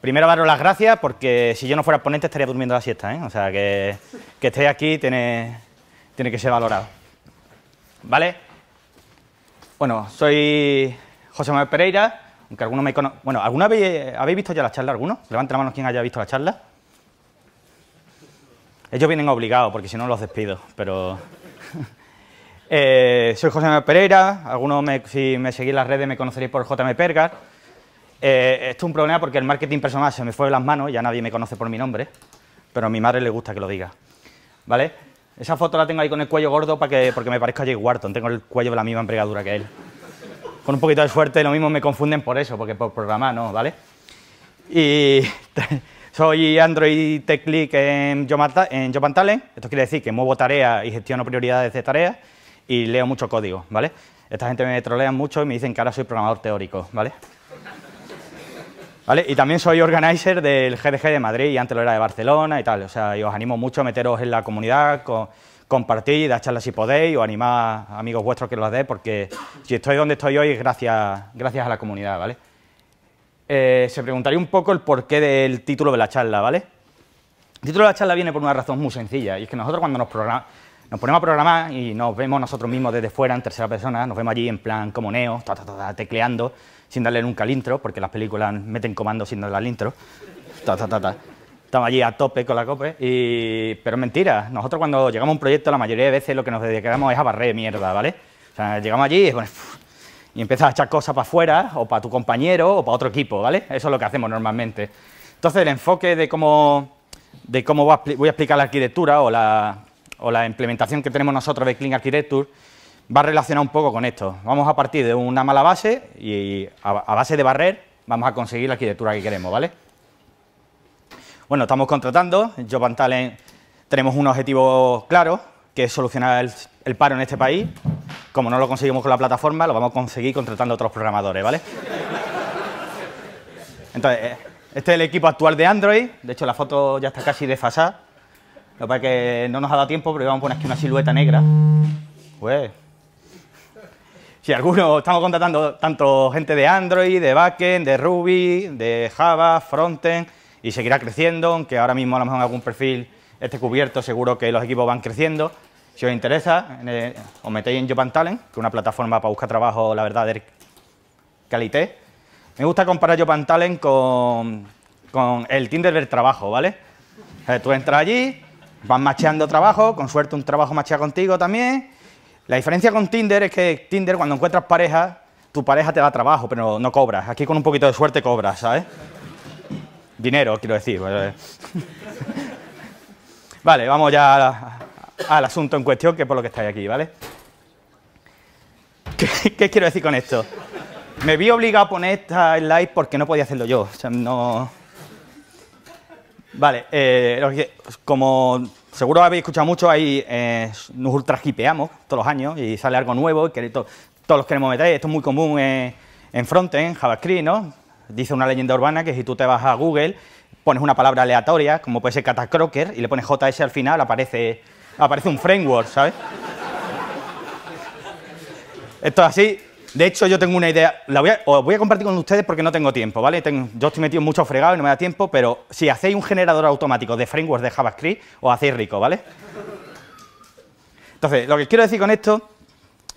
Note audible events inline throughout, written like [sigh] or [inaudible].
Primero daros las gracias porque si yo no fuera ponente estaría durmiendo la siesta, ¿eh? O sea, que, que estéis aquí tiene, tiene que ser valorado. ¿Vale? Bueno, soy José Manuel Pereira, aunque algunos me Bueno, ¿alguna habéis, visto ya la charla? ¿Alguno? Levanta la mano quien haya visto la charla. Ellos vienen obligados porque si no los despido, pero... [laughs] Eh, soy José Manuel Pereira, algunos me, si me seguís las redes me conoceréis por JM Pergar. Eh, esto es un problema porque el marketing personal se me fue de las manos, ya nadie me conoce por mi nombre, pero a mi madre le gusta que lo diga. ¿Vale? Esa foto la tengo ahí con el cuello gordo para que, porque me parezca a Jay Wharton, tengo el cuello de la misma envergadura que él. Con un poquito de suerte, lo mismo me confunden por eso, porque por programar no, ¿vale? Y [laughs] soy Android Tech Click en Jopantale, esto quiere decir que muevo tareas y gestiono prioridades de tareas y leo mucho código, ¿vale? Esta gente me trolean mucho y me dicen que ahora soy programador teórico, ¿vale? Y también soy organizer del GDG de Madrid y antes lo era de Barcelona y tal. O sea, y os animo mucho a meteros en la comunidad, co compartir, dar charlas si podéis o animar a amigos vuestros que lo dé, porque si estoy donde estoy hoy es gracias, gracias a la comunidad, ¿vale? Eh, se preguntaría un poco el porqué del título de la charla, ¿vale? El título de la charla viene por una razón muy sencilla, y es que nosotros cuando nos, ponemos a programar y nos vemos nosotros mismos desde fuera, en tercera persona, nos vemos allí en plan como neo, tecleando, sin darle nunca el intro, porque las películas meten comando sin darle al intro. Ta, Estamos allí a tope con la COPE, pero es mentira. Nosotros cuando llegamos a un proyecto, la mayoría de veces lo que nos dedicamos es a barrer mierda, ¿vale? O sea, llegamos allí y, y empiezas a echar cosas para afuera, o para tu compañero, o para otro equipo, ¿vale? Eso es lo que hacemos normalmente. Entonces, el enfoque de cómo, de cómo voy a explicar la arquitectura o la, o la implementación que tenemos nosotros de Clean Architecture va relacionado un poco con esto. Vamos a partir de una mala base y a base de barrer vamos a conseguir la arquitectura que queremos, ¿vale? Bueno, estamos contratando, Job Talen tenemos un objetivo claro, que es solucionar el, paro en este país. Como no lo conseguimos con la plataforma, lo vamos a conseguir contratando otros programadores, ¿vale? Entonces, eh, este es el equipo actual de Android, de hecho la foto ya está casi desfasada, lo que pasa es que no nos ha dado tiempo, pero vamos a poner aquí una silueta negra. Pues, si alguno estamos contratando tanto gente de Android, de backend, de Ruby, de Java, frontend, y seguirá creciendo, aunque ahora mismo a lo mejor algún perfil esté cubierto, seguro que los equipos van creciendo. Si os interesa, os metéis en Japan Talent, que es una plataforma para buscar trabajo, la verdad, de calité. Me gusta comparar Japan Talent con, el Tinder del trabajo, ¿vale? Eh, tú entras allí, vas macheando trabajo, con suerte un trabajo machea contigo también, la diferencia con Tinder es que Tinder, cuando encuentras pareja, tu pareja te da trabajo, pero no cobras. Aquí con un poquito de suerte cobras, ¿sabes? Dinero, quiero decir. Pues, [laughs] vale, vamos ya al asunto en cuestión, que es por lo que estáis aquí, ¿vale? ¿Qué, quiero decir con esto? Me vi obligado a poner esta slide porque no podía hacerlo yo. O sea, no... Vale, eh, como Seguro habéis escuchado mucho, ahí eh, nos ultrajipeamos todos los años y sale algo nuevo y que todos los queremos meter. Esto es muy común en, frontend, en JavaScript, ¿no? Dice una leyenda urbana que si tú te vas a Google, pones una palabra aleatoria, como puede ser catacroker, y le pones JS al final, aparece, aparece un framework, ¿sabes? Esto es así, de hecho, yo tengo una idea, la voy a, compartir con ustedes porque no tengo tiempo, ¿vale? Tengo, yo estoy metido mucho fregado y no me da tiempo, pero si hacéis un generador automático de frameworks de JavaScript, os hacéis rico, ¿vale? Entonces, lo que quiero decir con esto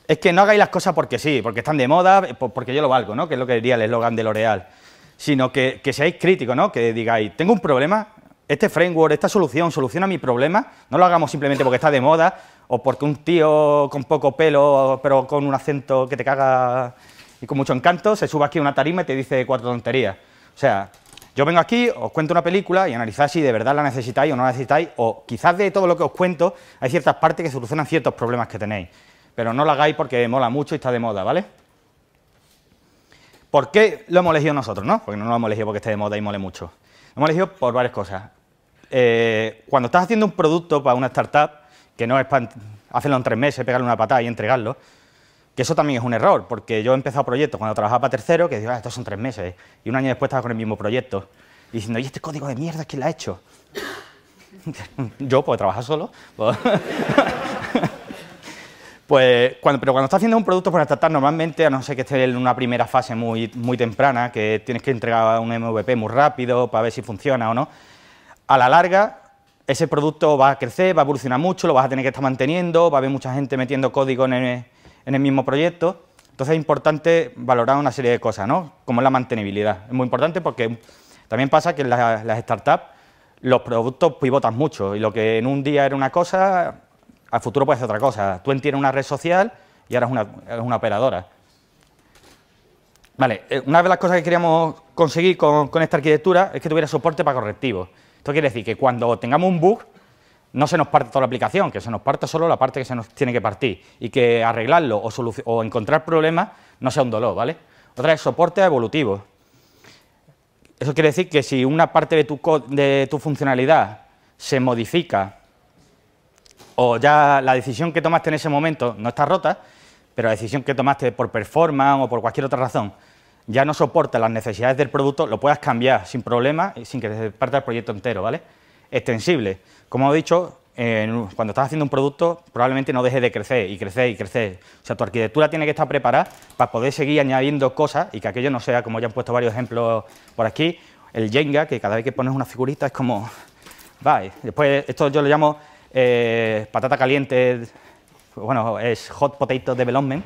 es que no hagáis las cosas porque sí, porque están de moda, eh, porque yo lo valgo, ¿no? Que es lo que diría el eslogan de L'Oreal. Sino que, que seáis críticos, ¿no? Que digáis, tengo un problema, este framework, esta solución, soluciona mi problema. No lo hagamos simplemente porque está de moda, o porque un tío con poco pelo, pero con un acento que te caga y con mucho encanto, se suba aquí a una tarima y te dice cuatro tonterías. O sea, yo vengo aquí, os cuento una película y analizáis si de verdad la necesitáis o no la necesitáis, o quizás de todo lo que os cuento hay ciertas partes que solucionan ciertos problemas que tenéis, pero no lo hagáis porque mola mucho y está de moda, ¿vale? ¿Por qué lo hemos elegido nosotros, no? Porque no lo hemos elegido porque esté de moda y mole mucho. Lo hemos elegido por varias cosas. Eh, cuando estás haciendo un producto para una startup, que no es para hacerlo en tres meses, pegarle una patada y entregarlo, que eso también es un error, porque yo he empezado proyectos cuando trabajaba para tercero, que digo, ah, estos son tres meses, y un año después estaba con el mismo proyecto, diciendo, ¿y este código de mierda quién lo ha hecho? [laughs] yo, puedo trabajar solo. Pues. [laughs] pues... cuando, pero cuando estás haciendo un producto para tratar normalmente, a no ser que esté en una primera fase muy, muy temprana, que tienes que entregar un MVP muy rápido para ver si funciona o no, a la larga ese producto va a crecer, va a evolucionar mucho, lo vas a tener que estar manteniendo, va a haber mucha gente metiendo código en el, mismo proyecto. Entonces es importante valorar una serie de cosas, ¿no? Como es la mantenibilidad. Es muy importante porque también pasa que en las, startups los productos pivotan mucho y lo que en un día era una cosa, al futuro puede ser otra cosa. Tú entiendes una red social y ahora es una, una operadora. Vale, eh, una de las cosas que queríamos conseguir con, esta arquitectura es que tuviera soporte para correctivos. Esto quiere decir que cuando tengamos un bug, no se nos parte toda la aplicación, que se nos parte solo la parte que se nos tiene que partir y que arreglarlo o, encontrar problemas no sea un dolor, ¿vale? Otra es soporte evolutivo. Eso quiere decir que si una parte de tu, de tu funcionalidad se modifica o ya la decisión que tomaste en ese momento no está rota, pero la decisión que tomaste por performance o por cualquier otra razón ya no soporta las necesidades del producto, lo puedas cambiar sin problema y sin que te parta el proyecto entero, ¿vale? Extensible. Como he dicho, cuando estás haciendo un producto probablemente no deje de crecer y crecer y crecer. O sea, tu arquitectura tiene que estar preparada para poder seguir añadiendo cosas y que aquello no sea, como ya han puesto varios ejemplos por aquí, el Jenga, que cada vez que pones una figurita es como... Bye. Después, esto yo lo llamo eh, patata caliente, bueno, es hot potato development,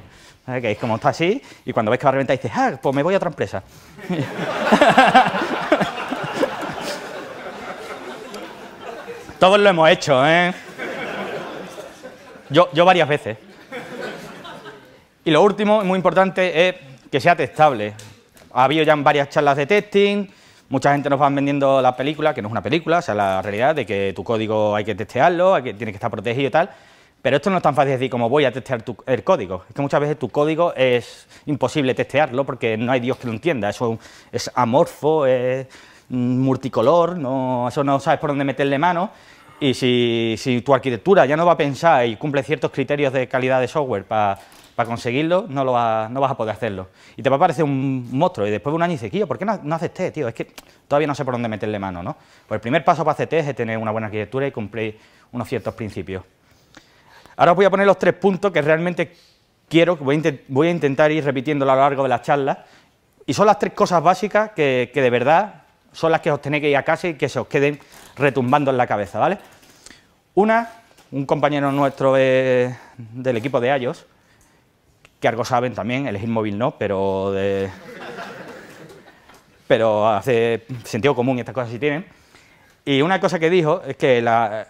que es como está así, y cuando ves que va a reventar dices, ah, pues me voy a otra empresa. [laughs] Todos lo hemos hecho, ¿eh? Yo, yo varias veces. Y lo último, muy importante, es que sea testable. Ha habido ya varias charlas de testing, mucha gente nos va vendiendo la película, que no es una película, o sea, la realidad de que tu código hay que testearlo, tiene que estar protegido y tal, pero esto no es tan fácil decir como voy a testear el código. Es que muchas veces tu código es imposible testearlo porque no hay Dios que lo entienda. Eso es amorfo, es multicolor, eso no sabes por dónde meterle mano. Y si, tu arquitectura ya no va a pensar y cumple ciertos criterios de calidad de software para conseguirlo no, vas a poder hacerlo. Y te va a parecer un monstruo. Y después de un año dices, ¿por qué no, haces test, tío? Es que todavía no sé por dónde meterle mano, ¿no? Pues el primer paso para hacer test es tener una buena arquitectura y cumplir unos ciertos principios. Ahora os voy a poner los tres puntos que realmente quiero, que voy, a intentar ir repitiendo a lo largo de las charlas, y son las tres cosas básicas que, de verdad son las que os tenéis que ir a casa y que se os queden retumbando en la cabeza, ¿vale? Una, un compañero nuestro del equipo de Ayos, que algo saben también, es móvil no, pero de, pero hace sentido común y estas cosas si tienen. Y una cosa que dijo es que la,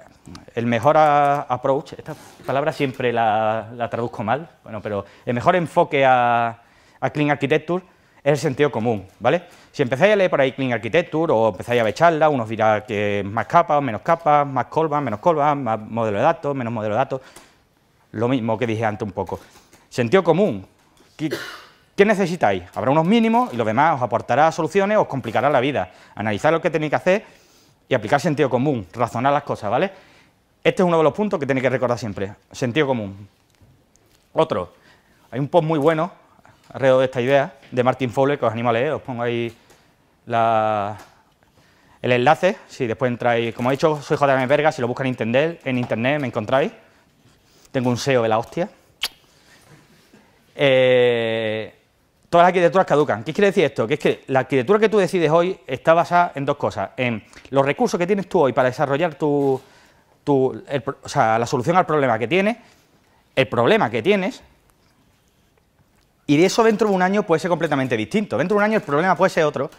el mejor approach, esta palabra siempre la, traduzco mal, bueno, pero el mejor enfoque a, Clean Architecture es el sentido común, ¿vale? Si empezáis a leer por ahí Clean Architecture o empezáis a becharla, uno os dirá que más capas, menos capas, más colvas, menos colvas, más modelo de datos, menos modelo de datos, lo mismo que dije antes un poco. Sentido común, ¿qué, necesitáis? Habrá unos mínimos y lo demás os aportará soluciones, os complicará la vida. Analizar lo que tenéis que hacer y aplicar sentido común, razonar las cosas, ¿vale? Este es uno de los puntos que tenéis que recordar siempre, sentido común. Otro, hay un post muy bueno alrededor de esta idea de Martin Fowler que os animo a leer, os pongo ahí el enlace, si después entráis, como he dicho, soy JM Verga, si lo buscan en internet, en internet me encontráis, tengo un SEO de la hostia. Eh, todas las arquitecturas caducan. ¿Qué quiere decir esto? Que es que la arquitectura que tú decides hoy está basada en dos cosas, en los recursos que tienes tú hoy para desarrollar tu la solución al problema que tienes, el problema que tienes, y de eso dentro de un año puede ser completamente distinto. Dentro de un año el problema puede ser otro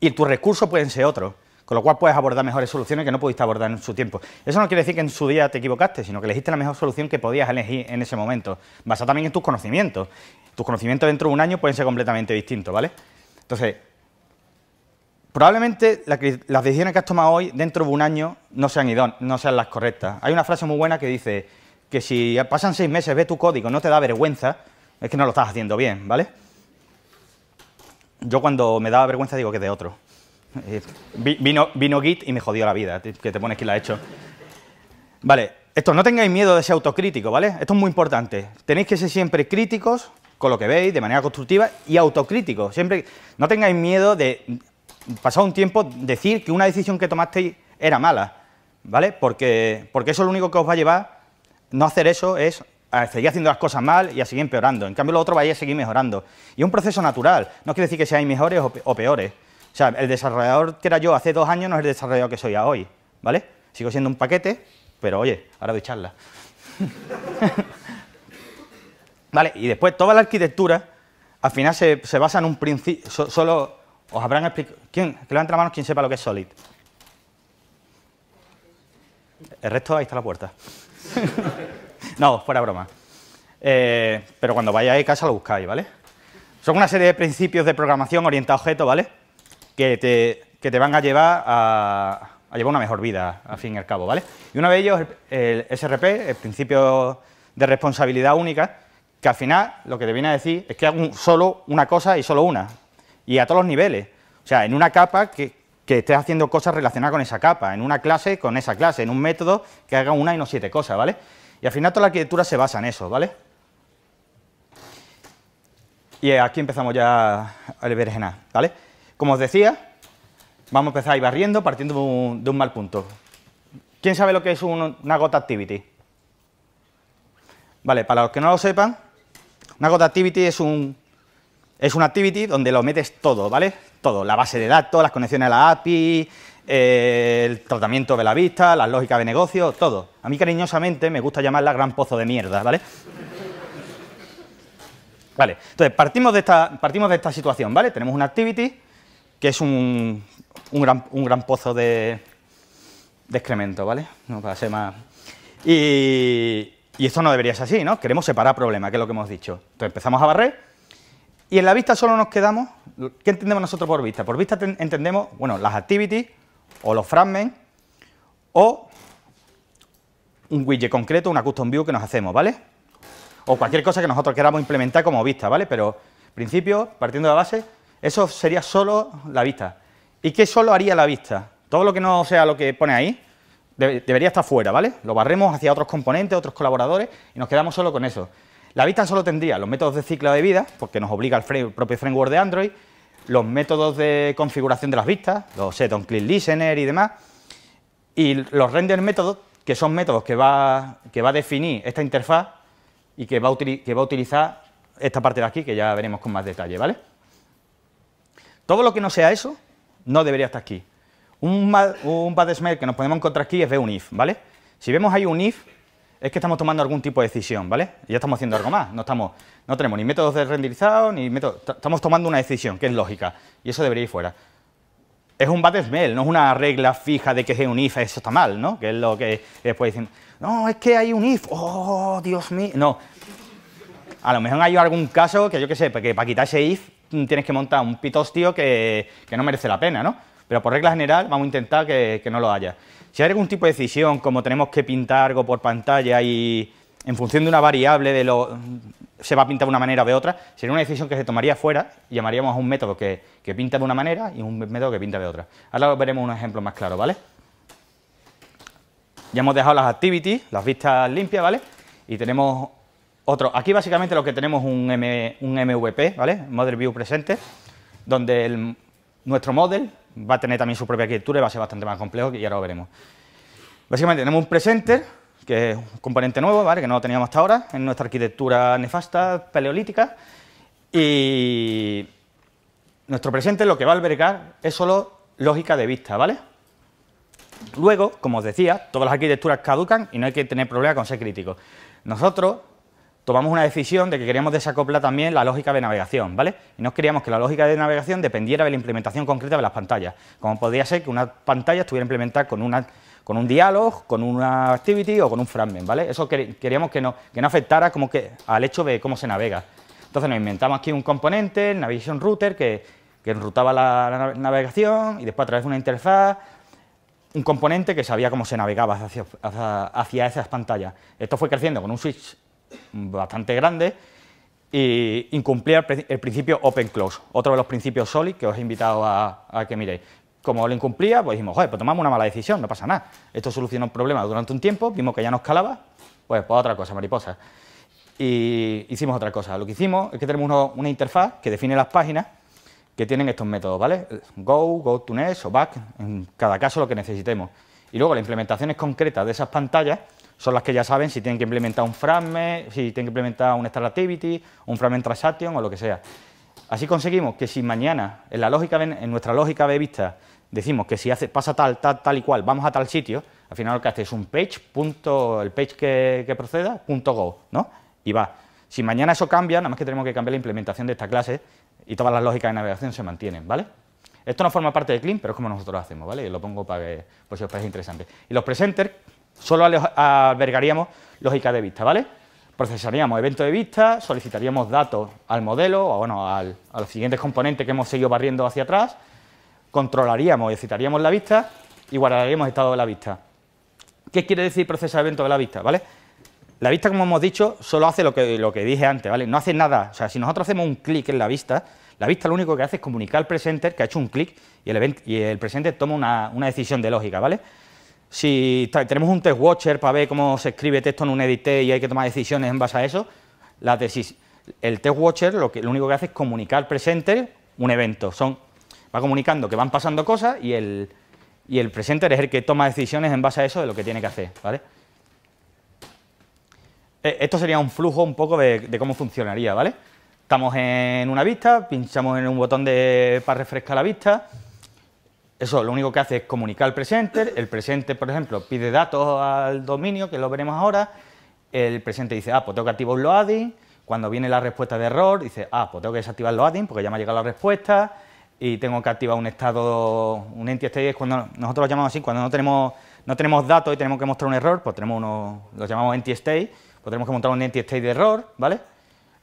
y tus recursos pueden ser otros, con lo cual puedes abordar mejores soluciones que no pudiste abordar en su tiempo. Eso no quiere decir que en su día te equivocaste, sino que elegiste la mejor solución que podías elegir en ese momento, basada también en tus conocimientos. Tus conocimientos dentro de un año pueden ser completamente distintos, ¿vale? Entonces, probablemente las decisiones que has tomado hoy, dentro de un año, no sean, no sean las correctas. Hay una frase muy buena que dice que si pasan seis meses, ves tu código, no te da vergüenza, es que no lo estás haciendo bien, ¿vale? Yo cuando me daba vergüenza digo que es de otro. Eh, vino, Git y me jodió la vida, que te pones que la ha hecho. Vale, esto, no tengáis miedo de ser autocrítico, ¿vale? Esto es muy importante. Tenéis que ser siempre críticos con lo que veis, de manera constructiva, y autocríticos. Siempre, no tengáis miedo de pasado un tiempo, decir que una decisión que tomasteis era mala, ¿vale? Porque, porque eso lo único que os va a llevar, no hacer eso es a eh, seguir haciendo las cosas mal y a seguir empeorando. En cambio, lo otro vais a seguir mejorando. Y es un proceso natural, no quiere decir que seáis mejores o peores. O sea, el desarrollador que era yo hace dos años no es el desarrollador que soy hoy, ¿vale? Sigo siendo un paquete, pero oye, ahora doy charla. [laughs] vale, y después toda la arquitectura al final se, basa en un principio, solo os habrán explicado. ¿Quién? Que levante la mano quien sepa lo que es Solid. El resto, ahí está la puerta. [laughs] no, fuera broma. Eh, pero cuando vayáis a casa lo buscáis, ¿vale? Son una serie de principios de programación orientada a objetos, ¿vale? Que te, van a llevar a, llevar una mejor vida, al fin y al cabo, ¿vale? Y uno de ellos el, el SRP, el principio de responsabilidad única, que al final lo que te viene a decir es que hago solo una cosa y solo una y a todos los niveles. O sea, en una capa que, esté haciendo cosas relacionadas con esa capa, en una clase con esa clase, en un método que haga una y no siete cosas, ¿vale? Y al final toda la arquitectura se basa en eso, ¿vale? Y aquí empezamos ya el vergenar, ¿vale? Como os decía, vamos a empezar ahí barriendo partiendo de un, mal punto. ¿Quién sabe lo que es una gota activity? Vale, para los que no lo sepan, una gota activity es un es una activity donde lo metes todo, ¿vale? Todo, la base de datos, las conexiones a la API, eh, el tratamiento de la vista, las lógicas de negocio, todo. A mí cariñosamente me gusta llamarla gran pozo de mierda, ¿vale? Vale, entonces partimos de esta, partimos de esta situación, ¿vale? Tenemos una activity que es un, gran, un gran, pozo de, de, excremento, ¿vale? No, para ser más... Y, y esto no debería ser así, ¿no? Queremos separar problemas, que es lo que hemos dicho. Entonces empezamos a barrer y en la vista solo nos quedamos, ¿qué entendemos nosotros por vista? Por vista entendemos, bueno, las activities o los fragments o un widget concreto, una custom view que nos hacemos, ¿vale? O cualquier cosa que nosotros queramos implementar como vista, ¿vale? Pero, en principio, partiendo de la base, eso sería solo la vista. ¿Y qué solo haría la vista? Todo lo que no sea lo que pone ahí debería estar fuera, ¿vale? Lo barremos hacia otros componentes, otros colaboradores y nos quedamos solo con eso. La vista solo tendría los métodos de ciclo de vida, porque nos obliga el, propio framework de Android, los métodos de configuración de las vistas, los set on click listener y demás, y los render métodos, que son métodos que va, que va a definir esta interfaz y que va, a que va a utilizar esta parte de aquí, que ya veremos con más detalle, ¿vale? Todo lo que no sea eso, no debería estar aquí. Un, un bad smell que nos podemos encontrar aquí es de un if, ¿vale? Si vemos ahí un if, es que estamos tomando algún tipo de decisión, ¿vale? Ya estamos haciendo algo más, no, estamos, no tenemos ni métodos de renderizado, ni métodos, estamos tomando una decisión, que es lógica, y eso debería ir fuera. Es un bad smell, no es una regla fija de que es un if, eso está mal, ¿no? Que es lo que después dicen, no, es que hay un if, oh, Dios mío, no. A lo mejor hay algún caso que yo que sé, que para quitar ese if mm, tienes que montar un pitostio que, que no merece la pena, ¿no? Pero por regla general vamos a intentar que, que no lo haya. Si hay algún tipo de decisión, como tenemos que pintar algo por pantalla y en función de una variable se va a pintar de una manera o de otra, sería una decisión que se tomaría fuera, llamaríamos a un método que, pinta de una manera y un método que pinta de otra. Ahora veremos un ejemplo más claro, ¿vale? Ya hemos dejado las activities, las vistas limpias, ¿vale? Y tenemos otro. Aquí básicamente lo que tenemos es un, un MVP, ¿vale? Model View presente, donde nuestro model va a tener también su propia arquitectura y va a ser bastante más complejo y ya lo veremos. Básicamente tenemos un presenter, que es un componente nuevo, ¿vale? que no lo teníamos hasta ahora, en nuestra arquitectura nefasta paleolítica, y nuestro presente lo que va a albergar es solo lógica de vista, ¿vale? Luego, como os decía, todas las arquitecturas caducan y no hay que tener problema con ser crítico. Nosotros tomamos una decisión de que queríamos desacoplar también la lógica de navegación, ¿vale? Y no queríamos que la lógica de navegación dependiera de la implementación concreta de las pantallas, como podría ser que una pantalla estuviera implementada con, una, con un diálogo, con una activity o con un fragment, ¿vale? Eso queríamos que no, que no afectara como que al hecho de cómo se navega. Entonces nos inventamos aquí un componente, el Navigation Router, que, que enrutaba la, navegación y después a través de una interfaz un componente que sabía cómo se navegaba hacia, hacia, esas pantallas. Esto fue creciendo con un switch bastante grande y incumplía el principio open close, otro de los principios solid que os he invitado a, que miréis. Como lo incumplía, pues dijimos, joder, pues tomamos una mala decisión, no pasa nada. Esto solucionó un problema durante un tiempo, vimos que ya no escalaba pues, pues otra cosa, mariposa. Y hicimos otra cosa. Lo que hicimos es que tenemos una interfaz que define las páginas que tienen estos métodos, ¿vale? Go, go to next o back, en cada caso lo que necesitemos. Y luego las implementaciones concretas de esas pantallas son las que ya saben si tienen que implementar un fragment, si tienen que implementar un startActivity, activity, un fragment transaction o lo que sea. Así conseguimos que si mañana, en, la lógica, en nuestra lógica de vista, decimos que si hace, pasa tal, tal, tal y cual, vamos a tal sitio, al final lo que hace es un page, punto, el page que, proceda, punto go, ¿no? Y va. Si mañana eso cambia, nada más que tenemos que cambiar la implementación de esta clase y todas las lógicas de navegación se mantienen, ¿vale? Esto no forma parte de Clean, pero es como nosotros lo hacemos, ¿vale? lo pongo para que, si os parece interesante. Y los presenters, Solo albergaríamos lógica de vista, ¿vale? Procesaríamos eventos de vista, solicitaríamos datos al modelo, o bueno, al, a los siguientes componentes que hemos seguido barriendo hacia atrás, controlaríamos y excitaríamos la vista y guardaríamos estado de la vista. ¿Qué quiere decir procesar eventos de la vista? ¿Vale? La vista, como hemos dicho, solo hace lo que, dije antes, ¿vale? No hace nada. O sea, si nosotros hacemos un clic en la vista, la vista lo único que hace es comunicar al presenter que ha hecho un clic y el, event, el presenter toma una decisión de lógica, ¿vale? Si tenemos un test watcher para ver cómo se escribe texto en un edit y hay que tomar decisiones en base a eso, el test watcher lo, que, lo único que hace es comunicar al presenter un evento. va comunicando que van pasando cosas y el, y presenter es el que toma decisiones en base a eso de lo que tiene que hacer. Eh, esto sería un flujo un poco de, cómo funcionaría, ¿vale? Estamos en una vista, pinchamos en un botón de, para refrescar la vista, eso lo único que hace es comunicar al presenter, el presente, por ejemplo, pide datos al dominio, que lo veremos ahora, el presente dice, ah, pues tengo que activar un loading, cuando viene la respuesta de error, dice, ah, pues tengo que desactivar el loading porque ya me ha llegado la respuesta y tengo que activar un estado, un entity state, cuando nosotros lo llamamos así, cuando no tenemos, no tenemos datos y tenemos que mostrar un error, pues tenemos lo llamamos entity state, pues que montar un entity state de error, ¿vale?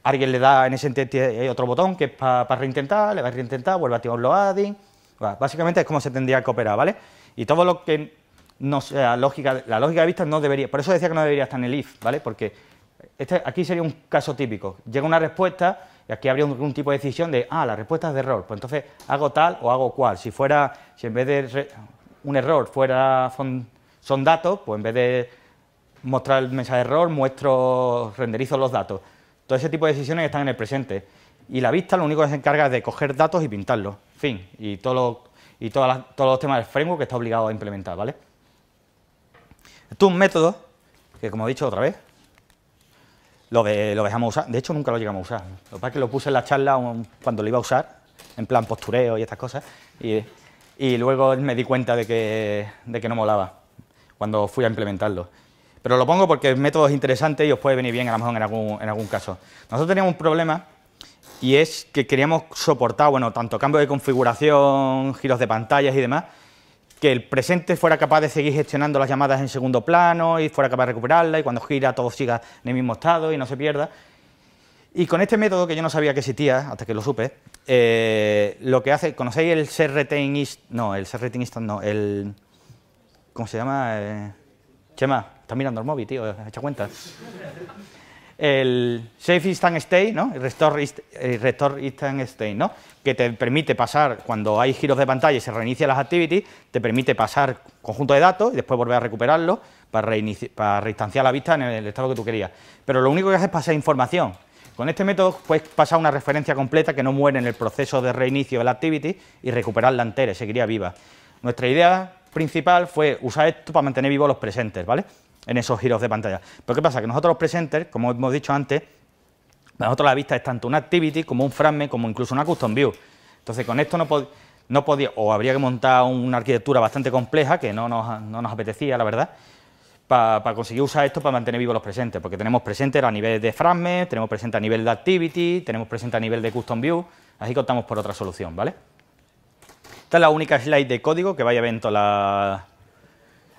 Alguien le da en ese entity otro botón que es para reintentar, le va a reintentar, vuelve a activar un loading, Básicamente es como se tendría que operar, ¿vale? Y todo lo que no sea lógica, la lógica de vista no debería, por eso decía que no debería estar en el if, ¿vale? Porque este, aquí sería un caso típico. Llega una respuesta y aquí habría un, tipo de decisión de, ah, la respuesta es de error, pues entonces hago tal o hago cual. Si fuera, si en vez de un error fuera son, son datos, pues en vez de mostrar el mensaje de error, muestro, renderizo los datos. Todo ese tipo de decisiones están en el presente y la vista lo único que se encarga es de coger datos y pintarlos, fin, y, todo y todos los temas del framework que está obligado a implementar, ¿vale? Esto es un método que, como he dicho otra vez, lo, dejamos usar, de hecho nunca lo llegamos a usar, lo que pasa es que lo puse en la charla cuando lo iba a usar, en plan postureo y estas cosas, y, luego me di cuenta de que, no molaba cuando fui a implementarlo pero lo pongo porque el método es interesante y os puede venir bien a lo mejor en algún, en algún caso. Nosotros teníamos un problema y es que queríamos soportar, bueno, tanto cambios de configuración, giros de pantallas y demás, que el presente fuera capaz de seguir gestionando las llamadas en segundo plano y fuera capaz de recuperarla y cuando gira todo siga en el mismo estado y no se pierda. Y con este método, que yo no sabía que existía hasta que lo supe, eh, lo que hace, ¿conocéis el Serretain... No, el Serretain... no, el... ¿Cómo se llama? Eh, Chema, estás mirando el móvil, tío, echa cuenta el Safe Instant Stay, ¿no? El restore, Instant Stay, ¿no? Que te permite pasar, cuando hay giros de pantalla y se reinicia las activities, te permite pasar conjunto de datos y después volver a recuperarlo para, para reinstanciar la vista en el estado que tú querías. Pero lo único que hace es pasar información. Con este método puedes pasar una referencia completa que no muere en el proceso de reinicio de la activity y recuperarla entera, y seguiría viva. Nuestra idea principal fue usar esto para mantener vivos los presentes, ¿vale? en esos giros de pantalla. Pero ¿qué pasa? Que nosotros los presenters, como hemos dicho antes, nosotros la vista es tanto una activity como un Frame, como incluso una custom view. Entonces con esto no, podía, o habría que montar una arquitectura bastante compleja, que no nos, apetecía, la verdad, para conseguir usar esto para mantener vivos los presentes, porque tenemos presentes a nivel de Frame, tenemos presente a nivel de activity, tenemos presente a nivel de custom view, así contamos optamos por otra solución, ¿vale? Esta es la única slide de código que vaya a ver la,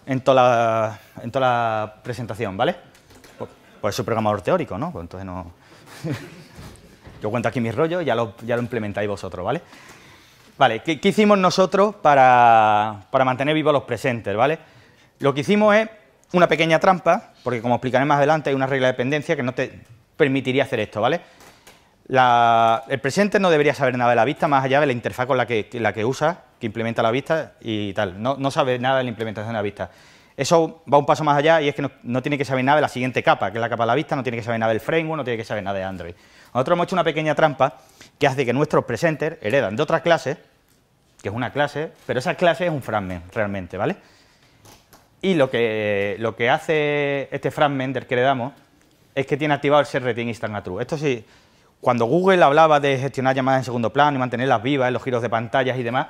en toda la, en toda la presentación, ¿vale? Pues, soy pues programador teórico, ¿no? Pues entonces no... [laughs] Yo cuento aquí mis rollos, ya lo, ya lo implementáis vosotros, ¿vale? Vale, ¿qué, qué hicimos nosotros para, para, mantener vivos los presentes, ¿vale? Lo que hicimos es una pequeña trampa, porque como explicaré más adelante hay una regla de dependencia que no te permitiría hacer esto, ¿vale? el presente no debería saber nada de la vista más allá de la interfaz con la que, la que usa que implementa la vista y tal. No, sabe nada de la implementación de la vista. Eso va un paso más allá y es que no, tiene que saber nada de la siguiente capa, que es la capa de la vista, no tiene que saber nada del framework, no tiene que saber nada de Android. Nosotros hemos hecho una pequeña trampa que hace que nuestros presenters heredan de otra clase, que es una clase, pero esa clase es un fragment realmente, ¿vale? Y lo que, lo que hace este fragment del que heredamos es que tiene activado el rating Instant True. Esto sí, cuando Google hablaba de gestionar llamadas en segundo plano y mantenerlas vivas en los giros de pantallas y demás,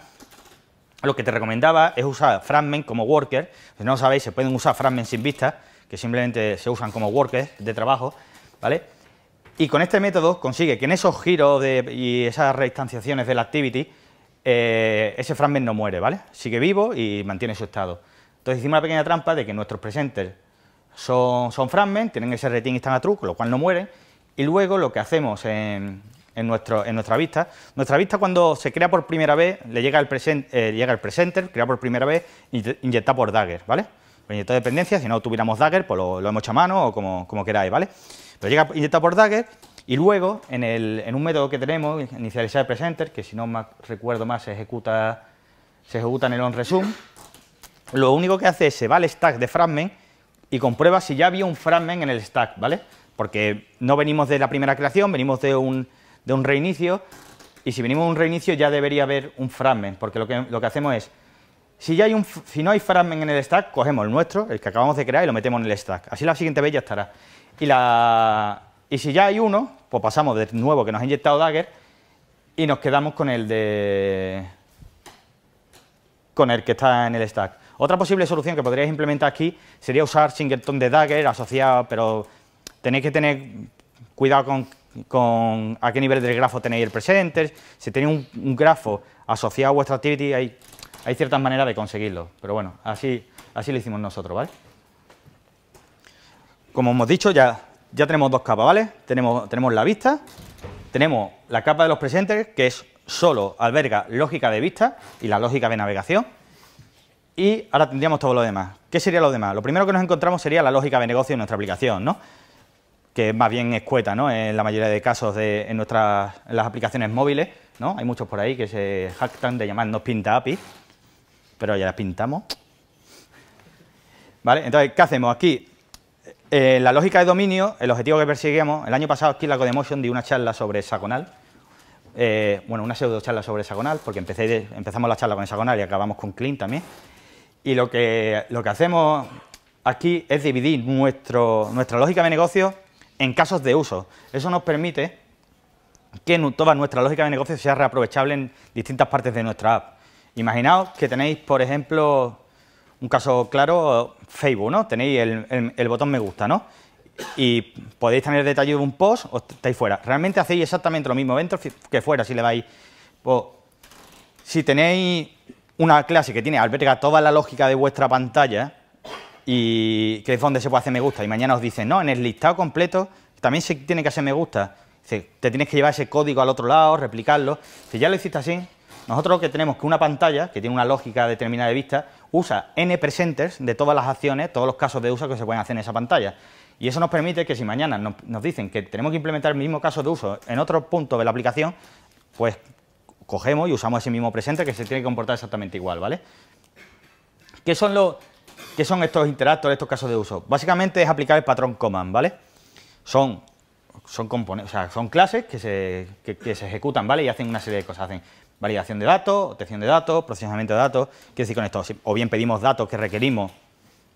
lo que te recomendaba es usar fragment como worker. Si no lo sabéis, se pueden usar fragment sin vista, que simplemente se usan como workers de trabajo, ¿vale? Y con este método consigue que en esos giros y esas reinstanciaciones del activity, eh, ese fragment no muere, ¿vale? Sigue vivo y mantiene su estado. Entonces hicimos una pequeña trampa de que nuestros presenters son, son fragments, tienen ese retín y están a true, lo cual no mueren, y luego lo que hacemos en, en, nuestro, en nuestra vista. Nuestra vista cuando se crea por primera vez, le llega el, present, eh, llega el presenter, crea por primera vez, inyecta por Dagger, ¿vale? Pues inyecta dependencia, si no tuviéramos Dagger, pues lo, hemos hecho a mano o como, queráis, ¿vale? Pero llega inyecta por Dagger y luego, en, el, en un método que tenemos, inicializar el presenter, que si no recuerdo más se ejecuta, se ejecuta en el onResume, lo único que hace es se va al stack de fragment y comprueba si ya había un fragment en el stack, ¿vale? Porque no venimos de la primera creación, venimos de un de un reinicio, y si venimos a un reinicio ya debería haber un fragment, porque lo que, hacemos es, si, ya hay un, si no hay fragment en el stack, cogemos el nuestro, el que acabamos de crear, y lo metemos en el stack. Así la siguiente vez ya estará. Y, la, y si ya hay uno, pues pasamos de nuevo que nos ha inyectado Dagger y nos quedamos con el de con el que está en el stack. Otra posible solución que podríais implementar aquí sería usar Singleton de Dagger asociado, pero tenéis que tener cuidado con con a qué nivel del grafo tenéis el presenter, si tenéis un, grafo asociado a vuestra activity, hay, ciertas maneras de conseguirlo. Pero bueno, así, así lo hicimos nosotros, ¿vale? Como hemos dicho, ya, ya tenemos dos capas, ¿vale? Tenemos, la vista, tenemos la capa de los presenters, que es solo alberga lógica de vista y la lógica de navegación. Y ahora tendríamos todo lo demás. ¿Qué sería lo demás? Lo primero que nos encontramos sería la lógica de negocio de nuestra aplicación, ¿no? que es más bien escueta ¿no? en la mayoría de casos de, en, nuestras, las aplicaciones móviles. ¿no? Hay muchos por ahí que se jactan de llamarnos pinta API, pero ya la pintamos. ¿Vale? Entonces, ¿qué hacemos aquí? Eh, la lógica de dominio, el objetivo que perseguíamos, el año pasado aquí en la Codemotion di una charla sobre hexagonal, eh, bueno, una pseudo charla sobre sagonal, porque empecé empezamos la charla con hexagonal y acabamos con clean también. Y lo que, lo que hacemos aquí es dividir nuestro, nuestra lógica de negocio en casos de uso. Eso nos permite que toda nuestra lógica de negocio sea reaprovechable en distintas partes de nuestra app. Imaginaos que tenéis, por ejemplo, un caso claro, Facebook, ¿no? Tenéis el, botón me gusta, ¿no? Y podéis tener detalle de un post o estáis fuera. Realmente hacéis exactamente lo mismo dentro que fuera, si le vais... si tenéis una clase que tiene alberga toda la lógica de vuestra pantalla, y que es donde se puede hacer me gusta. Y mañana os dicen, no, en el listado completo también se tiene que hacer me gusta. te tienes que llevar ese código al otro lado, replicarlo. Si ya lo hiciste así, nosotros lo que tenemos que una pantalla, que tiene una lógica determinada de vista, usa n presenters de todas las acciones, todos los casos de uso que se pueden hacer en esa pantalla. Y eso nos permite que si mañana nos, dicen que tenemos que implementar el mismo caso de uso en otro punto de la aplicación, pues cogemos y usamos ese mismo presente que se tiene que comportar exactamente igual, ¿vale? ¿Qué son los, ¿Qué son estos interactores, estos casos de uso? Básicamente es aplicar el patrón command, ¿vale? Son, son, componentes, o sea, son clases que se, ejecutan, ¿vale? Y hacen una serie de cosas. Hacen validación de datos, obtención de datos, procesamiento de datos. Quiero decir con esto, o bien pedimos datos que requerimos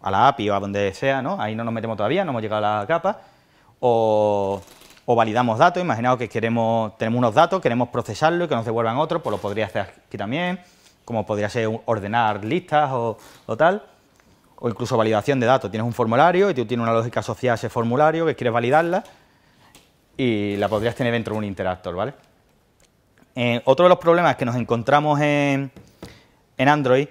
a la API o a donde sea, ¿no? Ahí no nos metemos todavía, no hemos llegado a la capa. O, o validamos datos, imaginaos que queremos, tenemos unos datos, queremos procesarlos y que nos devuelvan otros, pues lo podría hacer aquí también, como podría ser ordenar listas o, o tal o incluso validación de datos. Tienes un formulario y tú tienes una lógica asociada a ese formulario que quieres validarla y la podrías tener dentro de un interactor, ¿vale? Eh, otro de los problemas que nos encontramos en, en, Android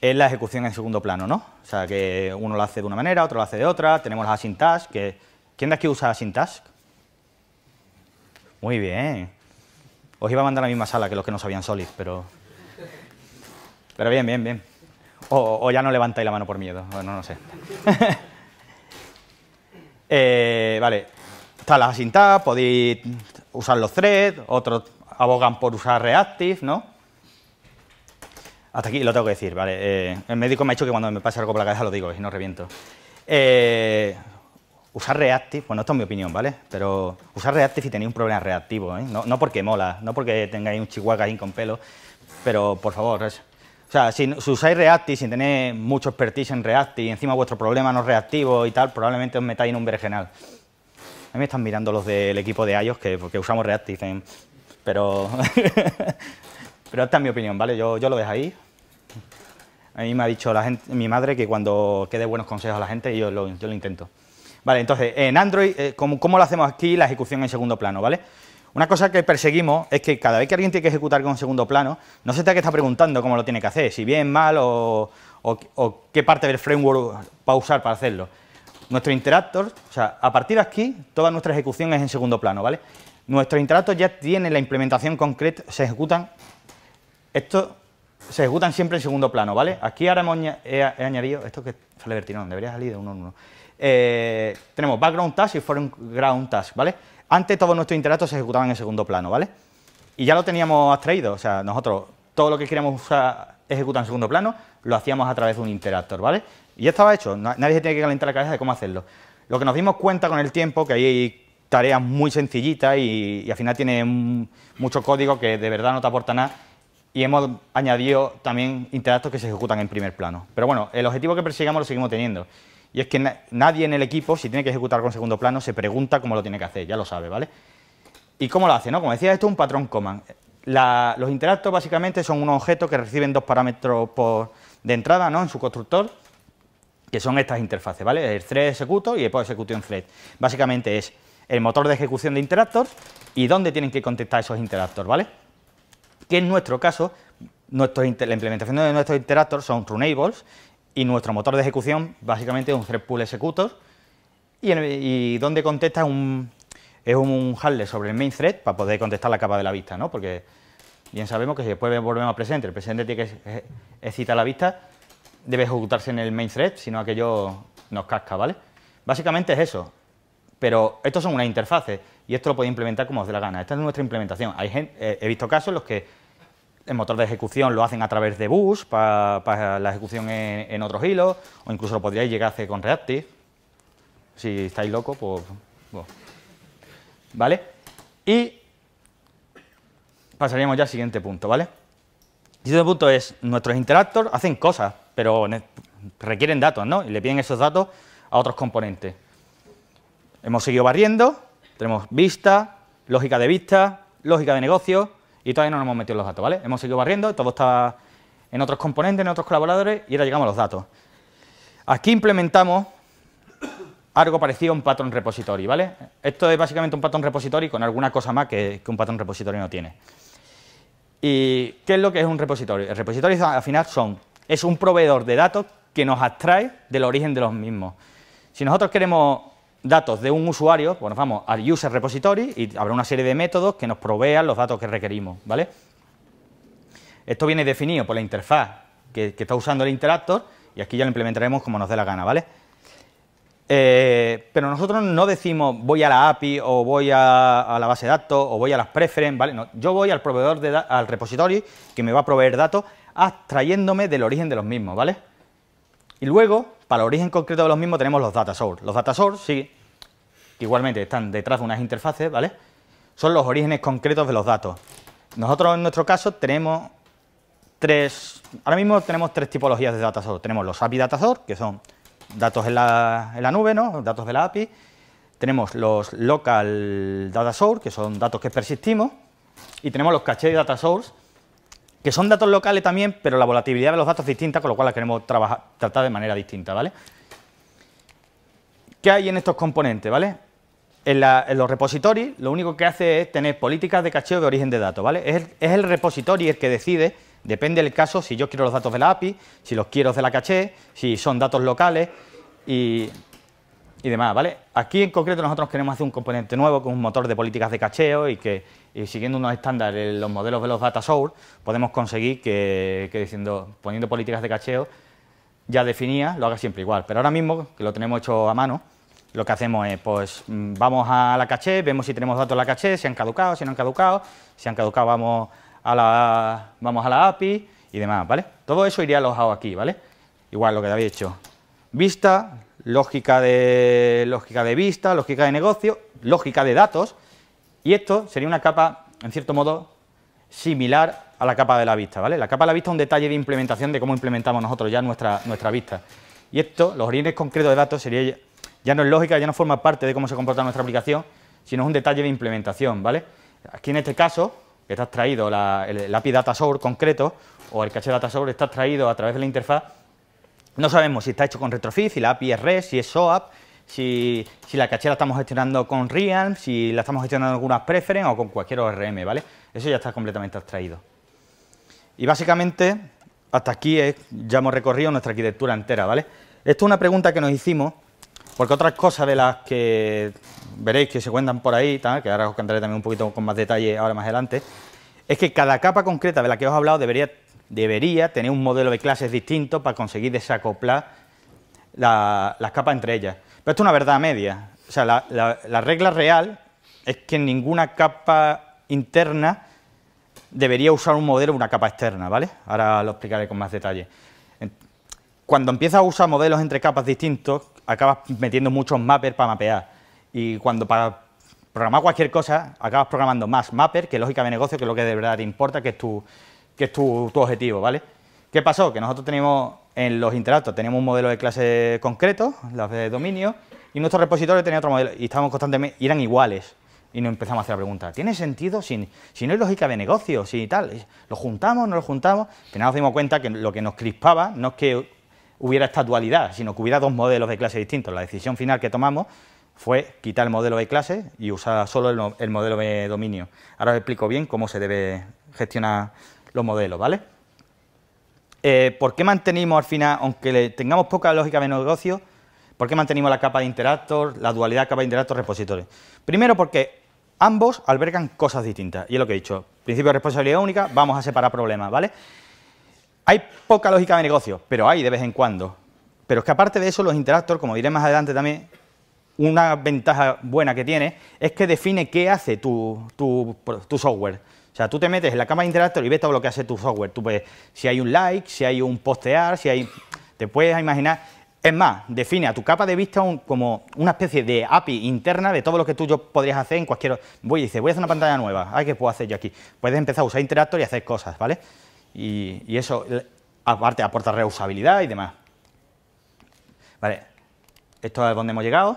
es la ejecución en segundo plano, ¿no? O sea, que uno lo hace de una manera, otro lo hace de otra, tenemos las task que... ¿Quién de aquí usa Task? Muy bien. Os iba a mandar a la misma sala que los que no sabían Solid, pero... Pero bien, bien, bien. O, ya no levantáis la mano por miedo, no, no sé. [laughs] Eh, vale, está la asintad, podéis usar los threads, otros abogan por usar reactive, ¿no? Hasta aquí lo tengo que decir, ¿vale? Eh, el médico me ha dicho que cuando me pase algo por la cabeza lo digo y no reviento. Eh, usar reactive, bueno, esto es mi opinión, ¿vale? Pero usar reactive si tenéis un problema reactivo, ¿eh? no, porque mola, no porque tengáis un chihuahua ahí con pelo, pero por favor, es, o sea, si, usáis React y sin tener mucho expertise en React y encima vuestro problema no es reactivo y tal, probablemente os metáis en un vergenal. A mí me están mirando los del equipo de IOS que, porque usamos React pero... [laughs] pero esta es mi opinión, ¿vale? Yo, lo dejo ahí. A mí me ha dicho mi madre que cuando quede buenos consejos a la gente, yo lo, yo lo intento. Vale, entonces, en Android, eh, ¿cómo, ¿cómo, lo hacemos aquí la ejecución en segundo plano, ¿vale? Una cosa que perseguimos es que cada vez que alguien tiene que ejecutar con segundo plano, no se te que está preguntando cómo lo tiene que hacer, si bien, mal o, qué parte del framework va a usar para hacerlo. Nuestro interactor, o sea, a partir de aquí, toda nuestra ejecución es en segundo plano, ¿vale? Nuestro interactor ya tiene la implementación concreta, se ejecutan, esto se ejecutan siempre en segundo plano, ¿vale? Aquí ahora hemos, he, añadido, esto que sale vertinón, debería salir de uno en uno. Eh, tenemos background task y foreground task, ¿vale? Antes todos nuestros interactos se ejecutaban en segundo plano, ¿vale? Y ya lo teníamos abstraído, o sea, nosotros todo lo que queríamos ejecutar en segundo plano lo hacíamos a través de un interactor, ¿vale? Y ya estaba hecho, nadie se tiene que calentar la cabeza de cómo hacerlo. Lo que nos dimos cuenta con el tiempo, que hay tareas muy sencillitas y, al final tiene mucho código que de verdad no te aporta nada, y hemos añadido también interactos que se ejecutan en primer plano. Pero bueno, el objetivo que persigamos lo seguimos teniendo y es que nadie en el equipo, si tiene que ejecutar con segundo plano, se pregunta cómo lo tiene que hacer, ya lo sabe, ¿vale? ¿Y cómo lo hace? No? Como decía, esto es un patrón command. los interactos básicamente son unos objetos que reciben dos parámetros de entrada en su constructor, que son estas interfaces, ¿vale? El thread executor y el post execution thread. Básicamente es el motor de ejecución de interactors y dónde tienen que contestar esos interactors, ¿vale? Que en nuestro caso, la implementación de nuestros interactors son runables y nuestro motor de ejecución básicamente es un pool executor y, y donde contesta un, es un handler sobre el main thread para poder contestar la capa de la vista, ¿no? Porque bien sabemos que si después volvemos al presente, el presente tiene que excitar la vista, debe ejecutarse en el main thread, si aquello nos casca, ¿vale? Básicamente es eso, pero estos son unas interfaces y esto lo podéis implementar como os dé la gana. Esta es nuestra implementación. Hay eh, he visto casos en los que el motor de ejecución lo hacen a través de bus para la ejecución en, otros hilos, o incluso lo podríais llegar a hacer con Reactive. Si estáis locos, pues... pues. ¿Vale? Y pasaríamos ya al siguiente punto, ¿vale? El siguiente punto es, nuestros interactors hacen cosas, pero requieren datos, ¿no? Y le piden esos datos a otros componentes. Hemos seguido barriendo, tenemos vista, lógica de vista, lógica de negocio, y todavía no nos hemos metido los datos, ¿vale? Hemos seguido barriendo, todo está en otros componentes, en otros colaboradores y ahora llegamos a los datos. Aquí implementamos algo parecido a un patrón repository, ¿vale? Esto es básicamente un patrón repository con alguna cosa más que, un patrón repository no tiene. ¿Y qué es lo que es un repositorio? El repositorio al final son, es un proveedor de datos que nos abstrae del origen de los mismos. Si nosotros queremos datos de un usuario, bueno, vamos al user repository y habrá una serie de métodos que nos provean los datos que requerimos, ¿vale? Esto viene definido por la interfaz que, está usando el interactor y aquí ya lo implementaremos como nos dé la gana, ¿vale? Eh, pero nosotros no decimos voy a la API o voy a, la base de datos o voy a las preferences, ¿vale? yo voy al proveedor de al repository que me va a proveer datos abstrayéndome del origen de los mismos, ¿vale? Y luego para el origen concreto de los mismos tenemos los data source. Los data source, sí, igualmente están detrás de unas interfaces, ¿vale? Son los orígenes concretos de los datos. Nosotros en nuestro caso tenemos tres, ahora mismo tenemos tres tipologías de data source. Tenemos los API data source, que son datos en la, nube, ¿no? Datos de la API. Tenemos los local data source, que son datos que persistimos. Y tenemos los caché data source, que son datos locales también, pero la volatilidad de los datos es distinta, con lo cual la queremos tratar de manera distinta, ¿vale? ¿Qué hay en estos componentes, ¿vale? En, los repositorios lo único que hace es tener políticas de cacheo de origen de datos, ¿vale? Es el, es repository el que decide, depende del caso, si yo quiero los datos de la API, si los quiero de la caché, e, si son datos locales y y demás, ¿vale? Aquí en concreto nosotros queremos hacer un componente nuevo con un motor de políticas de cacheo y que siguiendo unos estándares en los modelos de los data source podemos conseguir que, diciendo, poniendo políticas de cacheo ya definía, lo haga siempre igual. Pero ahora mismo, que lo tenemos hecho a mano, lo que hacemos es, pues, mm, vamos a la caché, vemos si tenemos datos en la caché, si han caducado, si no han caducado, si han caducado vamos a la, vamos a la API y demás, ¿vale? Todo eso iría alojado aquí, ¿vale? Igual lo que había hecho. Vista, lógica de, lógica de vista, lógica de negocio, lógica de datos, y esto sería una capa, en cierto modo, similar a la capa de la vista, ¿vale? La capa de la vista es un detalle de implementación de cómo implementamos nosotros ya nuestra, nuestra vista. Y esto, los orígenes concretos de datos, sería ya no es lógica, ya no forma parte de cómo se comporta nuestra aplicación, sino es un detalle de implementación, ¿vale? Aquí en este caso, que está extraído el, API Data concreto, o el caché Data Source está extraído a través de la interfaz no sabemos si está hecho con Retrofit, si la API es REST, si es SOAP, si, la caché la estamos gestionando con Realm, si la estamos gestionando con algunas preference o con cualquier ORM, ¿vale? Eso ya está completamente abstraído. Y básicamente, hasta aquí ya hemos recorrido nuestra arquitectura entera, ¿vale? Esto es una pregunta que nos hicimos, porque otras cosas de las que veréis que se cuentan por ahí, que ahora os contaré también un poquito con más detalle ahora más adelante, es que cada capa concreta de la que os he hablado debería debería tener un modelo de clases distinto para conseguir desacoplar las capas entre ellas. Pero esto es una verdad media. O sea, la, regla real es que ninguna capa interna debería usar un modelo de una capa externa, ¿vale? Ahora lo explicaré con más detalle. Cuando empiezas a usar modelos entre capas distintos, acabas metiendo muchos mappers para mapear. Y cuando para programar cualquier cosa, acabas programando más mappers que lógica de negocio, que lo que de verdad te importa, que es tu, que es tu, objetivo, ¿vale? ¿Qué pasó? Que nosotros teníamos en los interactos teníamos un modelo de clase concreto, las de dominio, y nuestro repositorio tenía otro modelo, y estábamos constantemente, y eran iguales. Y nos empezamos a hacer la pregunta, ¿tiene sentido si, no hay lógica de negocio, si tal? ¿Lo juntamos, no lo juntamos? Al final nos dimos cuenta que lo que nos crispaba no es que hubiera esta dualidad, sino que hubiera dos modelos de clase distintos. La decisión final que tomamos fue quitar el modelo de clase y usar solo el modelo de dominio. Ahora os explico bien cómo se debe gestionar los modelos, ¿vale? Eh, ¿Por qué mantenimos al final, aunque le tengamos poca lógica de negocio, por qué mantenemos la capa de interactor, la dualidad capa de interactor repositorio? Primero porque ambos albergan cosas distintas, y es lo que he dicho, principio de responsabilidad única, vamos a separar problemas, ¿vale? Hay poca lógica de negocio, pero hay de vez en cuando. Pero es que aparte de eso, los interactor... como diré más adelante también, una ventaja buena que tiene es que define qué hace tu software. O sea, tú te metes en la cámara de Interactor y ves todo lo que hace tu software. Tú ves si hay un like, si hay un postear, si hay... Te puedes imaginar... Es más, define a tu capa de vista como una especie de API interna de todo lo que tú yo podrías hacer en cualquier... Voy y dices, voy a hacer una pantalla nueva, ay, ¿qué puedo hacer yo aquí? Puedes empezar a usar Interactor y hacer cosas, ¿vale? Y, eso, aparte, aporta reusabilidad y demás. Vale, esto es donde hemos llegado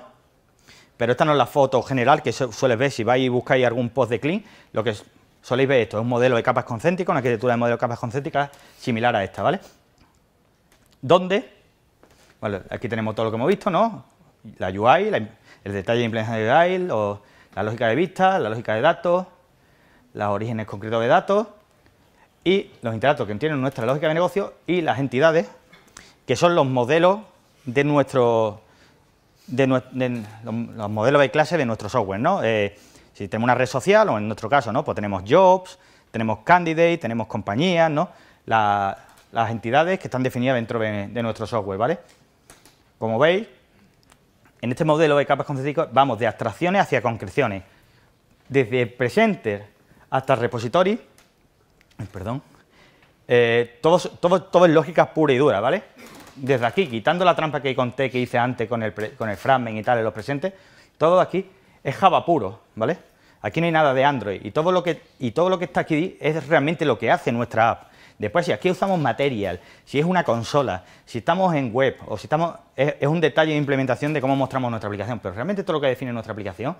pero esta no es la foto general que sueles ver si vais y buscáis algún post de Clean, lo que es... Soléis ver esto, es un modelo de capas concéntricas, una arquitectura de modelo de capas concéntricas similar a esta, ¿vale? Donde, bueno, aquí tenemos todo lo que hemos visto, ¿no? La UI, el detalle de implementación de UI, o la lógica de vista, la lógica de datos, los orígenes concretos de datos y los interactos que tienen nuestra lógica de negocio y las entidades, que son los modelos de nuestro, los, modelos de clase de nuestro software, ¿no? Eh, si tenemos una red social, o en nuestro caso, ¿no? Pues tenemos jobs, tenemos candidates, tenemos compañías, ¿no? las entidades que están definidas dentro de, nuestro software, ¿vale? Como veis, en este modelo de capas concéntricas vamos de abstracciones hacia concreciones. Desde presenter hasta repository, perdón, eh, todo, todo, es lógica pura y dura, ¿vale? Desde aquí, quitando la trampa que conté que hice antes con el, con el fragment y tal en los presentes, todo aquí es Java puro, ¿vale? Aquí no hay nada de Android y todo lo que, todo lo que está aquí es realmente lo que hace nuestra app. Después, si aquí usamos material, si es una consola, si estamos en web o si estamos... Es, un detalle de implementación de cómo mostramos nuestra aplicación, pero realmente todo lo que define nuestra aplicación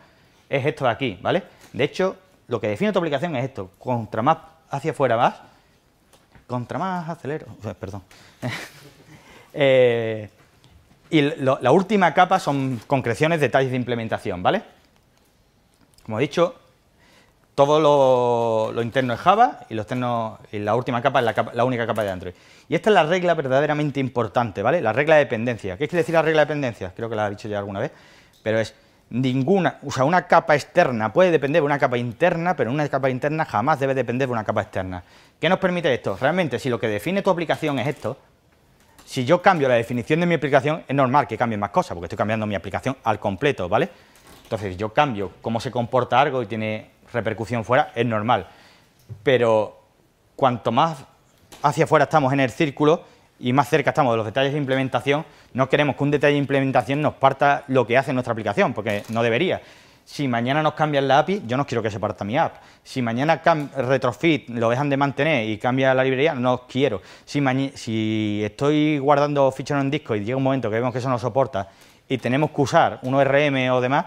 es esto de aquí, ¿vale? De hecho, lo que define tu aplicación es esto. Contra más hacia afuera vas, contra más acelero... Perdón. [laughs] Eh, y la última capa son concreciones, detalles de implementación, ¿vale? Como he dicho, todo lo, interno es Java y, la última capa es la, única capa de Android. Y esta es la regla verdaderamente importante, ¿vale? La regla de dependencia. ¿Qué quiere decir la regla de dependencia? Creo que la he dicho ya alguna vez, pero es ninguna, o sea, una capa externa puede depender de una capa interna, pero una capa interna jamás debe depender de una capa externa. ¿Qué nos permite esto? Realmente, si lo que define tu aplicación es esto, si yo cambio la definición de mi aplicación, es normal que cambie más cosas, porque estoy cambiando mi aplicación al completo, ¿vale? Entonces, yo cambio cómo se comporta algo y tiene repercusión fuera, es normal. Pero cuanto más hacia afuera estamos en el círculo y más cerca estamos de los detalles de implementación, no queremos que un detalle de implementación nos parta lo que hace nuestra aplicación, porque no debería. Si mañana nos cambian la API, yo no quiero que se parta mi app. Si mañana Retrofit lo dejan de mantener y cambia la librería, no quiero. Si, si estoy guardando ficheros en disco y llega un momento que vemos que eso no soporta y tenemos que usar un ORM o demás,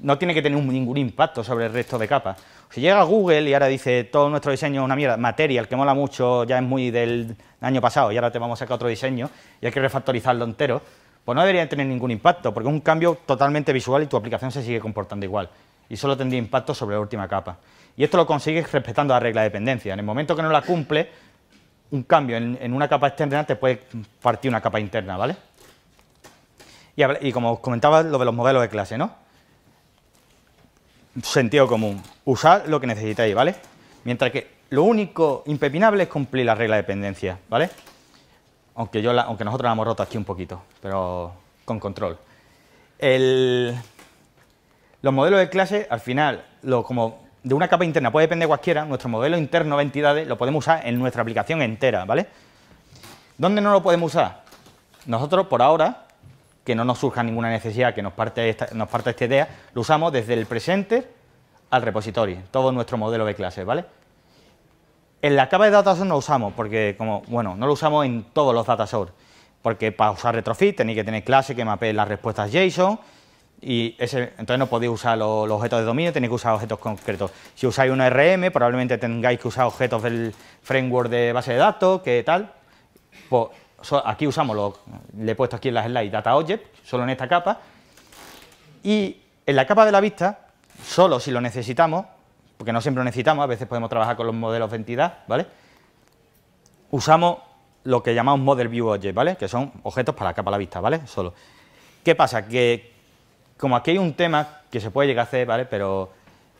no tiene que tener ningún impacto sobre el resto de capas. Si llega Google y ahora dice todo nuestro diseño es una mierda, Material, que mola mucho, ya es muy del año pasado y ahora te vamos a sacar otro diseño y hay que refactorizarlo entero, pues no debería tener ningún impacto, porque es un cambio totalmente visual y tu aplicación se sigue comportando igual y solo tendría impacto sobre la última capa. Y esto lo consigues respetando la regla de dependencia. En el momento que no la cumple, un cambio en, una capa externa te puede partir una capa interna, ¿vale? Y, y como os comentaba, lo de los modelos de clase, ¿no? sentido común. Usar lo que necesitáis, ¿vale? Mientras que lo único impepinable es cumplir la regla de dependencia, ¿vale? Aunque, nosotros la hemos roto aquí un poquito, pero con control. los modelos de clase, al final, como de una capa interna puede depender cualquiera, nuestro modelo interno de entidades lo podemos usar en nuestra aplicación entera, ¿vale? ¿Dónde no lo podemos usar? Nosotros, por ahora, que no nos surja ninguna necesidad que nos parte esta, nos parte esta idea, lo usamos desde el presente al repositorio todo nuestro modelo de clases, ¿vale? En la capa de datos no lo usamos, porque como, bueno, no lo usamos en todos los datasource, porque para usar retrofit tenéis que tener clase que mapee las respuestas JSON, y ese, entonces no podéis usar los, objetos de dominio, tenéis que usar objetos concretos. Si usáis una RM, probablemente tengáis que usar objetos del framework de base de datos, que tal, pues aquí usamos, lo, le he puesto aquí en las slides, Object, solo en esta capa, y en la capa de la vista, solo si lo necesitamos, porque no siempre lo necesitamos, a veces podemos trabajar con los modelos de entidad, ¿vale? Usamos lo que llamamos Model View Object, ¿vale? Que son objetos para la capa de la vista, ¿vale? Solo. ¿Qué pasa? Que como aquí hay un tema que se puede llegar a hacer, ¿vale? Pero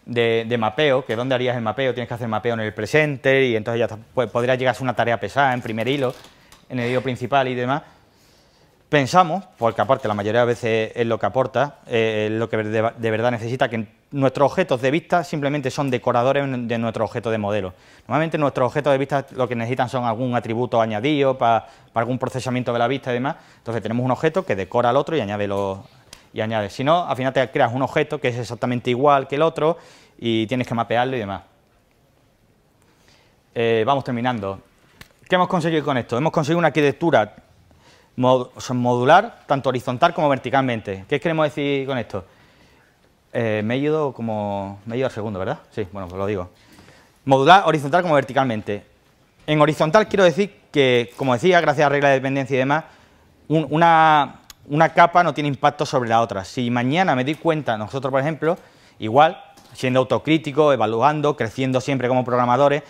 de, mapeo, que dónde harías el mapeo, tienes que hacer mapeo en el presente y entonces ya pues, podría llegar a ser una tarea pesada en primer hilo, en el hilo principal y demás, pensamos, porque aparte la mayoría de veces es lo que aporta, eh, lo que de, verdad necesita, que nuestros objetos de vista simplemente son decoradores de nuestro objeto de modelo. Normalmente nuestros objetos de vista lo que necesitan son algún atributo añadido para, algún procesamiento de la vista y demás. Entonces tenemos un objeto que decora al otro y añade Y añade. Si no, al final te creas un objeto que es exactamente igual que el otro y tienes que mapearlo y demás. Eh, vamos terminando. ¿Qué hemos conseguido con esto? Hemos conseguido una arquitectura modular, tanto horizontal como verticalmente. ¿Qué queremos decir con esto? Eh, me he ido como... me al segundo, ¿verdad? Sí, bueno, pues lo digo. Modular, horizontal como verticalmente. En horizontal quiero decir que, como decía, gracias a regla de dependencia y demás, una, capa no tiene impacto sobre la otra. Si mañana me di cuenta, nosotros por ejemplo, igual, siendo autocrítico, evaluando, creciendo siempre como programadores,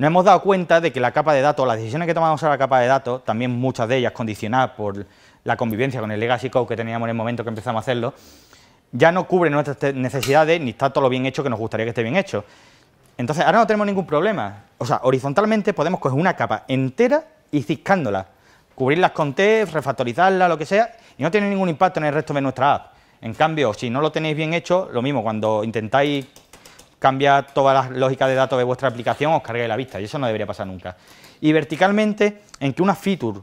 nos hemos dado cuenta de que la capa de datos, las decisiones que tomamos sobre la capa de datos, también muchas de ellas condicionadas por la convivencia con el legacy code que teníamos en el momento que empezamos a hacerlo, ya no cubre nuestras necesidades ni está todo lo bien hecho que nos gustaría que esté bien hecho. Entonces, ahora no tenemos ningún problema. O sea, horizontalmente podemos coger una capa entera y ciscándola, cubrirlas con test, e refactorizarla, lo que sea, y no tiene ningún impacto en el resto de nuestra app. En cambio, si no lo tenéis bien hecho, lo mismo, cuando intentáis cambia toda la lógica de datos de vuestra aplicación, os cargue la vista, y eso no debería pasar nunca. Y verticalmente, en que una feature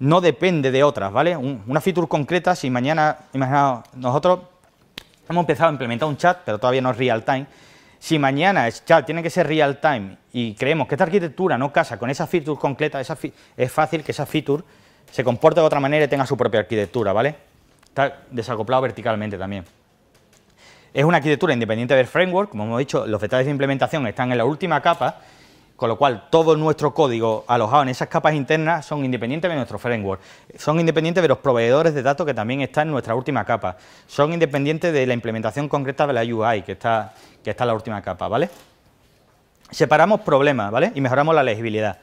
no depende de otras, ¿vale? una feature concreta, si mañana, imaginaos, nosotros hemos empezado a implementar un chat, pero todavía no es real time, si mañana el chat tiene que ser real time y creemos que esta arquitectura no casa con esa feature concreta, esa es fácil que esa feature se comporte de otra manera y tenga su propia arquitectura, ¿vale? Está desacoplado verticalmente también. Es una arquitectura independiente del framework, como hemos dicho, los detalles de implementación están en la última capa, con lo cual todo nuestro código alojado en esas capas internas son independientes de nuestro framework, son independientes de los proveedores de datos que también están en nuestra última capa, son independientes de la implementación concreta de la UI que está, que está en la última capa, ¿vale? Separamos problemas, ¿vale? Y mejoramos la legibilidad.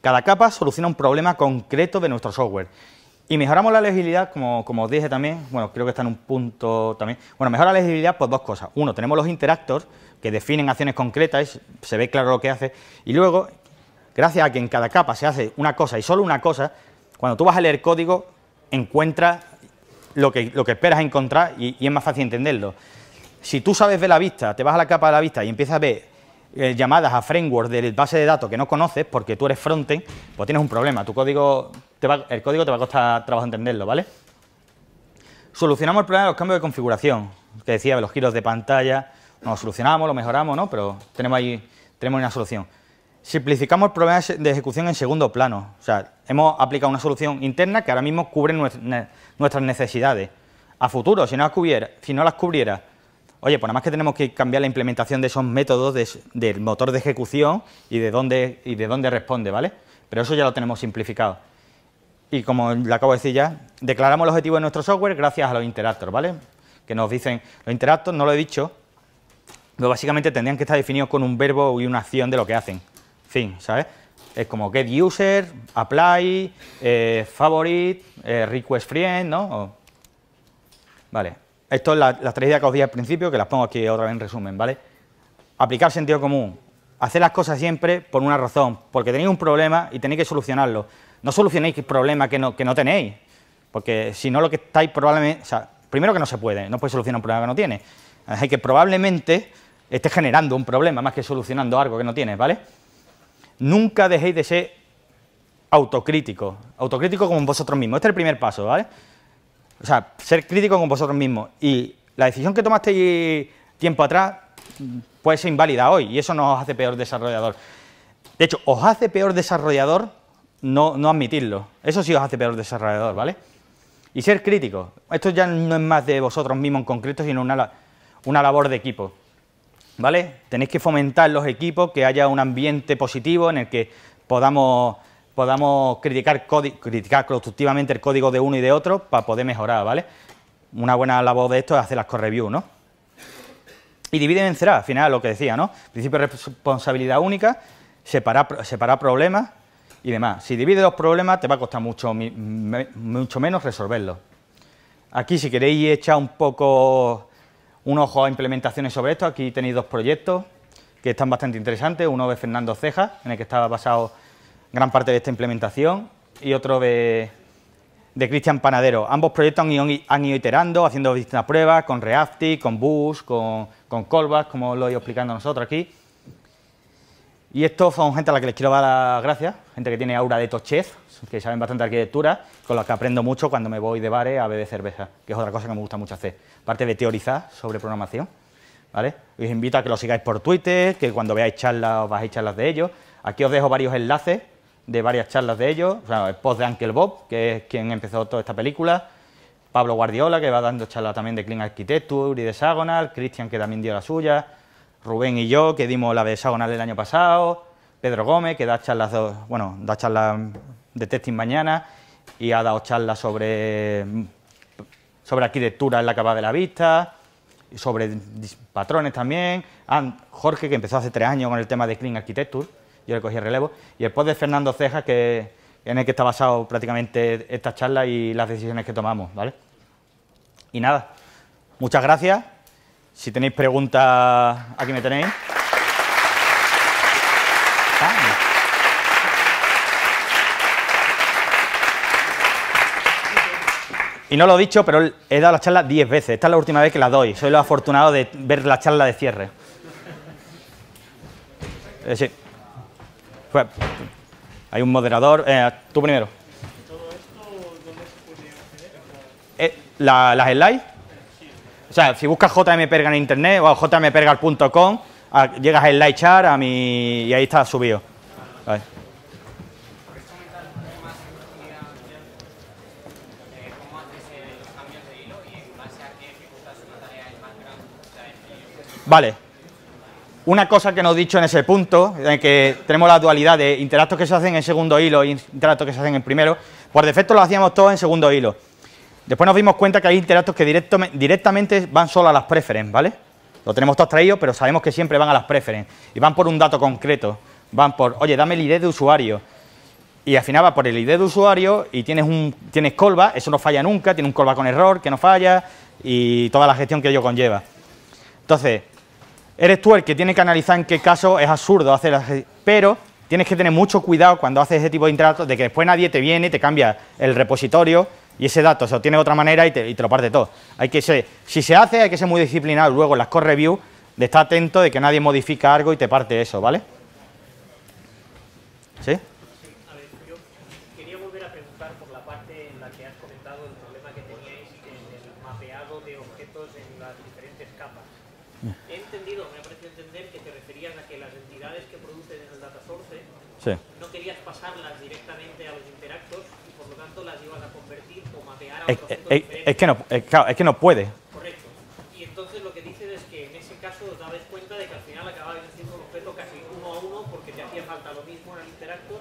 Cada capa soluciona un problema concreto de nuestro software y mejoramos la legibilidad, como, os dije también, bueno, creo que está en un punto también. Bueno, mejora la legibilidad por dos cosas. Uno, tenemos los interactors que definen acciones concretas, se ve claro lo que hace. Y luego, gracias a que en cada capa se hace una cosa y solo una cosa, cuando tú vas a leer código, encuentras lo que, lo que esperas encontrar y, es más fácil entenderlo. Si tú sabes de la vista, te vas a la capa de la vista y empiezas a ver eh, llamadas a framework de base de datos que no conoces porque tú eres frontend, pues tienes un problema. Tu código el código te va a costar trabajo entenderlo, ¿vale? Solucionamos el problema de los cambios de configuración, que decía, los giros de pantalla, nos solucionamos, lo mejoramos, ¿no? Pero tenemos ahí tenemos una solución. Simplificamos problemas de ejecución en segundo plano. O sea, hemos aplicado una solución interna que ahora mismo cubre nuestras necesidades. A futuro, si no las cubriera, si no las cubriera oye, pues nada más que tenemos que cambiar la implementación de esos métodos del motor de ejecución y de dónde, y de dónde responde, ¿vale? Pero eso ya lo tenemos simplificado y como le acabo de decir ya, declaramos el objetivo de nuestro software gracias a los interactors, ¿vale? Que nos dicen, los interactors, no lo he dicho, pero básicamente tendrían que estar definidos con un verbo y una acción de lo que hacen. Fin, ¿sabes? Es como get user, apply, eh, favorite, eh, request friend, ¿no? Vale. Esto es la, tres ideas que os di al principio, que las pongo aquí otra vez en resumen, ¿vale? Aplicar sentido común. Hacer las cosas siempre por una razón, porque tenéis un problema y tenéis que solucionarlo no solucionéis problemas que no, que no tenéis, porque si no lo que estáis probablemente, o sea, primero que no se puede, no puede solucionar un problema que no tiene, ...hay que probablemente esté generando un problema más que solucionando algo que no tienes, ¿vale? Nunca dejéis de ser autocrítico, autocrítico con vosotros mismos, este es el primer paso, ¿vale? O sea, ser crítico con vosotros mismos y la decisión que tomasteis tiempo atrás puede ser inválida hoy y eso no os hace peor desarrollador. De hecho, os hace peor desarrollador no, admitirlo. Eso sí os hace peor desarrollador, ¿vale? Y ser crítico. Esto ya no es más de vosotros mismos en concreto, sino una, una labor de equipo. ¿Vale? Tenéis que fomentar los equipos, que haya un ambiente positivo en el que podamos, podamos criticar, criticar constructivamente el código de uno y de otro para poder mejorar, ¿vale? Una buena labor de esto es hacer las core ¿no? Y divide y vencerá, al final lo que decía, ¿no? Principio de responsabilidad única, separar problemas, y demás. Si divides los problemas te va a costar mucho, mucho menos resolverlos. Aquí si queréis echar un poco un ojo a implementaciones sobre esto, aquí tenéis dos proyectos que están bastante interesantes, uno de Fernando Cejas, en el que estaba basado gran parte de esta implementación, y otro de, Cristian Panadero. Ambos proyectos han ido, iterando, haciendo distintas pruebas con Reacty, con Bus, con, con como lo he ido explicando nosotros aquí. Y esto son gente a la que les quiero dar las gracias gente que tiene aura de tochez, que saben bastante arquitectura, con la que aprendo mucho cuando me voy de bares a beber cerveza, que es otra cosa que me gusta mucho hacer. Parte de teorizar sobre programación, ¿vale? Os invito a que lo sigáis por Twitter, que cuando veáis charlas os bajéis charlas de ellos. Aquí os dejo varios enlaces de varias charlas de ellos, o sea, el post de Uncle Bob, que es quien empezó toda esta película, Pablo Guardiola, que va dando charlas también de Clean Architecture y de Sagonal, Christian, que también dio la suya, Rubén y yo, que dimos la de Sagonal el año pasado, Pedro Gómez, que da charlas, de, bueno, da charlas de testing mañana y ha dado charlas sobre, sobre arquitectura en la capa de la vista, sobre patrones también. Jorge, que empezó hace tres años con el tema de Clean Architecture, yo le cogí el relevo. Y después de Fernando Cejas, que, en el que está basado prácticamente esta charla y las decisiones que tomamos, ¿vale? Y nada, muchas gracias. Si tenéis preguntas, aquí me tenéis. Y no lo he dicho, pero he dado la charla 10 veces. Esta es la última vez que la doy. Soy lo afortunado de ver la charla de cierre. Eh, sí. Pues, hay un moderador. Eh, tú primero. Eh, la, las slides. O sea, si buscas jmperga en internet o jmperga.com, ah, llegas a char a mi, y ahí está subido. Vale. Una cosa que no he dicho en ese punto, que tenemos la dualidad de interactos que se hacen en segundo hilo y interactos que se hacen en primero, por defecto lo hacíamos todos en segundo hilo. Después nos dimos cuenta que hay interactos que directamente van solo a las preference, ¿vale? Lo tenemos todos traídos, pero sabemos que siempre van a las preference y van por un dato concreto. Van por, oye, dame el ID de usuario. Y al final va por el ID de usuario y tienes, un, tienes colva, eso no falla nunca, tiene un colva con error que no falla y toda la gestión que ello conlleva. Entonces, eres tú el que tiene que analizar en qué caso es absurdo hacer pero tienes que tener mucho cuidado cuando haces ese tipo de intratos de que después nadie te viene, y te cambia el repositorio y ese dato se obtiene de otra manera y te, lo parte todo. Hay que ser, si se hace, hay que ser muy disciplinado luego en las core review, de estar atento de que nadie modifica algo y te parte eso, ¿vale? Es, que no, es, que no puede. Correcto. Y entonces lo que dices es que en ese caso os dabais cuenta de que al final acababais haciendo un objeto casi uno a uno porque te hacía falta lo mismo en el interactor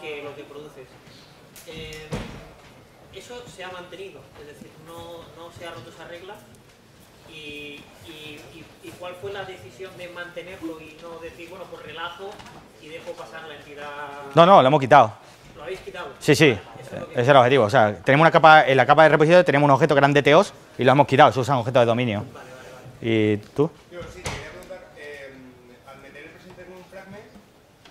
que lo que produces. Eh, eso se ha mantenido, es decir, no, no se ha roto esa regla. Y, y, y, cuál fue la decisión de mantenerlo y no decir, bueno, pues relajo y dejo pasar la entidad? No, no, lo hemos quitado. ¿Lo habéis quitado? Sí, sí. Ese era el objetivo. O sea, tenemos una capa, en la capa de repositorio tenemos un objeto grande teos y lo hemos quitado, se usan objetos de dominio. ¿Y tú? Yo sí, te quería preguntar, em, al meter el presente en un fragment,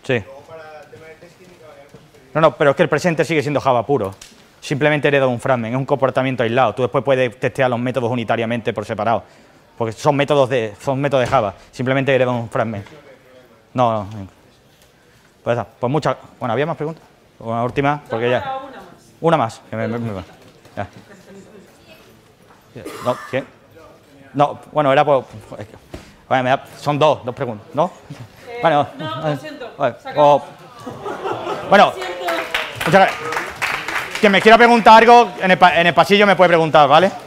sí. para el tema de testing pues, No, no, pero es que el presente sigue siendo Java puro. Simplemente heredo un fragment, es un comportamiento aislado. Tú después puedes testear los métodos unitariamente por separado, porque son métodos de, son métodos de Java, simplemente hereda un fragment. No, no. Pues, pues muchas... Bueno, ¿había más preguntas? Una última, porque ya... Una más. ya. No, ¿qué? No, bueno, era por... me da, son dos, dos preguntas, ¿no? bueno, eh, no, lo siento. Oh. Bueno, o, bueno muchas gracias. Quien me quiera preguntar algo, en el, en el pasillo me puede preguntar, ¿vale?